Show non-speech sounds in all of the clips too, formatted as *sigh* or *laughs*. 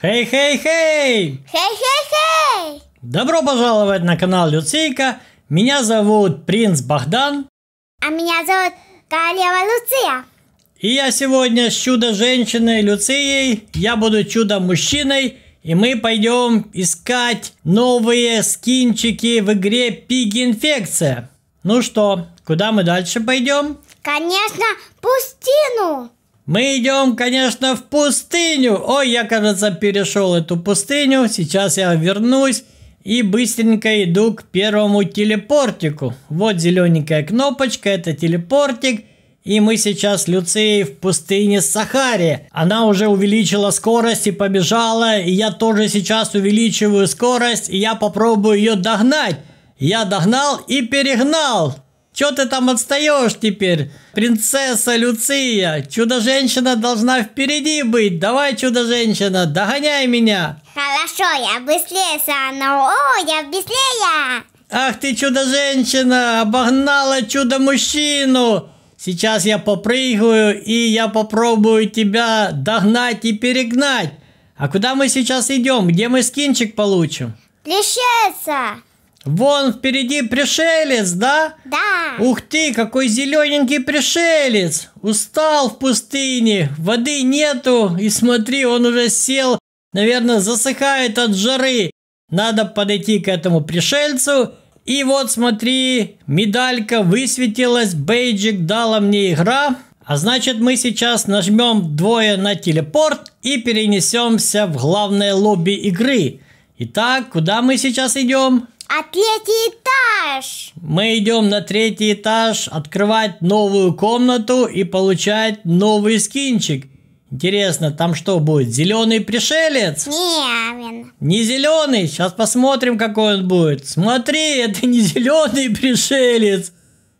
Хей-хей-хей! Хей-хей-хей! Добро пожаловать на канал Люцийка. Меня зовут Принц Богдан. А меня зовут Королева Люция. И я сегодня с чудо-женщиной Люцией. Я буду чудо-мужчиной. И мы пойдем искать новые скинчики в игре Пиги Инфекция. Ну что, куда мы дальше пойдем? Конечно, пустину. Мы идем, конечно, в пустыню. Ой, я, кажется, перешел эту пустыню. Сейчас я вернусь и быстренько иду к первому телепортику. Вот зелененькая кнопочка, это телепортик. И мы сейчас с Люцией в пустыне Сахаре. Она уже увеличила скорость и побежала. И я тоже сейчас увеличиваю скорость. И я попробую ее догнать. Я догнал и перегнал. Чё ты там отстаешь теперь? Принцесса Люция, чудо-женщина должна впереди быть. Давай, чудо-женщина, догоняй меня. Хорошо, я быстрее, Сана. О, я быстрее. Ах ты, чудо-женщина, обогнала чудо-мужчину. Сейчас я попрыгаю, и я попробую тебя догнать и перегнать. А куда мы сейчас идем? Где мы скинчик получим? Плещется. Вон впереди пришелец, да? Да. Ух ты, какой зелененький пришелец. Устал в пустыне, воды нету. И смотри, он уже сел, наверное, засыхает от жары. Надо подойти к этому пришельцу. И вот смотри, медалька высветилась, бейджик дала мне игра. А значит мы сейчас нажмем двое на телепорт и перенесемся в главное лобби игры. Итак, куда мы сейчас идем? А третий этаж? Мы идем на третий этаж открывать новую комнату и получать новый скинчик. Интересно, там что будет? Зеленый пришелец? Не, Не зеленый? Сейчас посмотрим, какой он будет. Смотри, это не зеленый пришелец.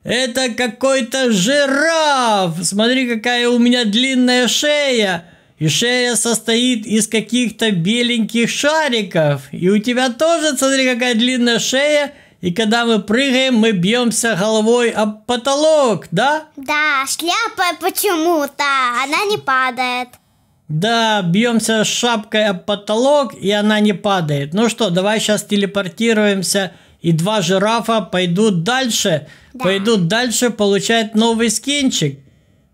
Это какой-то жираф. Смотри, какая у меня длинная шея и шея состоит из каких-то беленьких шариков. И у тебя тоже, смотри, какая длинная шея. И когда мы прыгаем, мы бьемся головой об потолок, да? Да, шляпа почему-то, она не падает. Да, бьемся шапкой об потолок, и она не падает. Ну что, давай сейчас телепортируемся, и два жирафа пойдут дальше. Да. Пойдут дальше получать новый скинчик.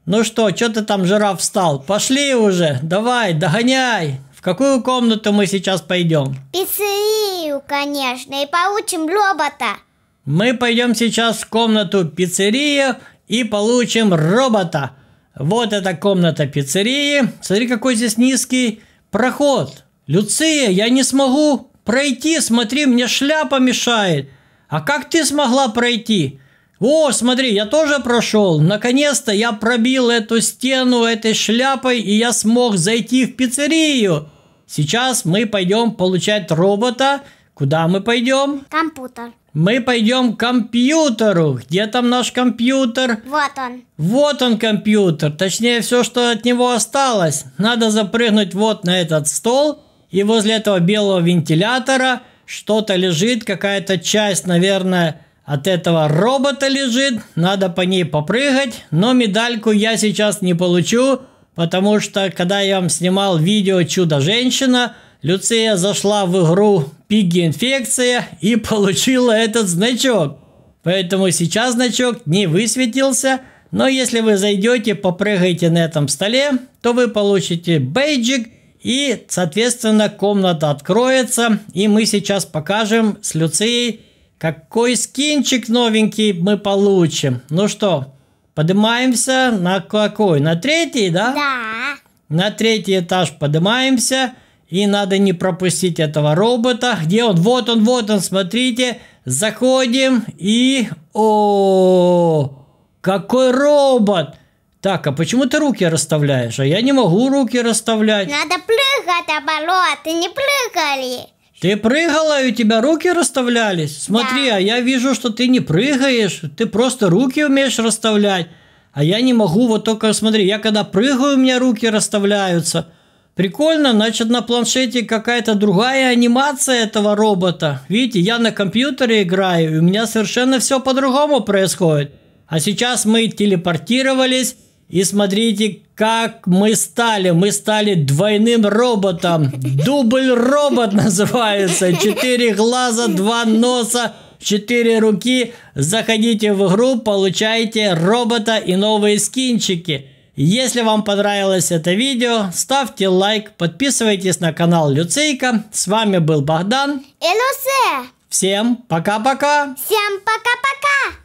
«Ну что, что ты там, жираф, встал? Пошли уже! Давай, догоняй!» «В какую комнату мы сейчас пойдем?» «Пиццерию, конечно, и получим робота!» «Мы пойдем сейчас в комнату пиццерии и получим робота!» «Вот эта комната пиццерии. Смотри, какой здесь низкий проход!» «Люция, я не смогу пройти, смотри, мне шляпа мешает!» «А как ты смогла пройти?» О, смотри, я тоже прошел. Наконец-то я пробил эту стену этой шляпой, и я смог зайти в пиццерию. Сейчас мы пойдем получать робота. Куда мы пойдем? Компьютер. Мы пойдем к компьютеру. Где там наш компьютер? Вот он. Вот он компьютер. Точнее, все, что от него осталось. Надо запрыгнуть вот на этот стол. И возле этого белого вентилятора что-то лежит, какая-то часть, наверное, от этого робота лежит, надо по ней попрыгать, но медальку я сейчас не получу, потому что когда я вам снимал видео «Чудо-женщина», Люция зашла в игру «Пигги инфекция» и *laughs* получила этот значок. Поэтому сейчас значок не высветился, но если вы зайдете, попрыгаете на этом столе, то вы получите бейджик и, соответственно, комната откроется, и мы сейчас покажем с Люцией, какой скинчик новенький мы получим? Ну что, поднимаемся на какой? На третий, да? Да. На третий этаж поднимаемся. И надо не пропустить этого робота. Где он? Вот он, вот он, смотрите. Заходим и... О, какой робот! Так, а почему ты руки расставляешь? А я не могу руки расставлять. Надо прыгать, оборот, ты не прыгали. Ты прыгала, и у тебя руки расставлялись? Смотри, да. а я вижу, что ты не прыгаешь, ты просто руки умеешь расставлять. А я не могу, вот только смотри, я когда прыгаю, у меня руки расставляются. Прикольно, значит на планшете какая-то другая анимация этого робота. Видите, я на компьютере играю, и у меня совершенно все по-другому происходит. А сейчас мы телепортировались, и смотрите, как мы стали. Мы стали двойным роботом. Дубль робот называется. Четыре глаза, два носа, четыре руки. Заходите в игру, получайте робота и новые скинчики. Если вам понравилось это видео, ставьте лайк, подписывайтесь на канал Люцейка. С вами был Богдан. И Лусе. Всем пока-пока. Всем пока-пока.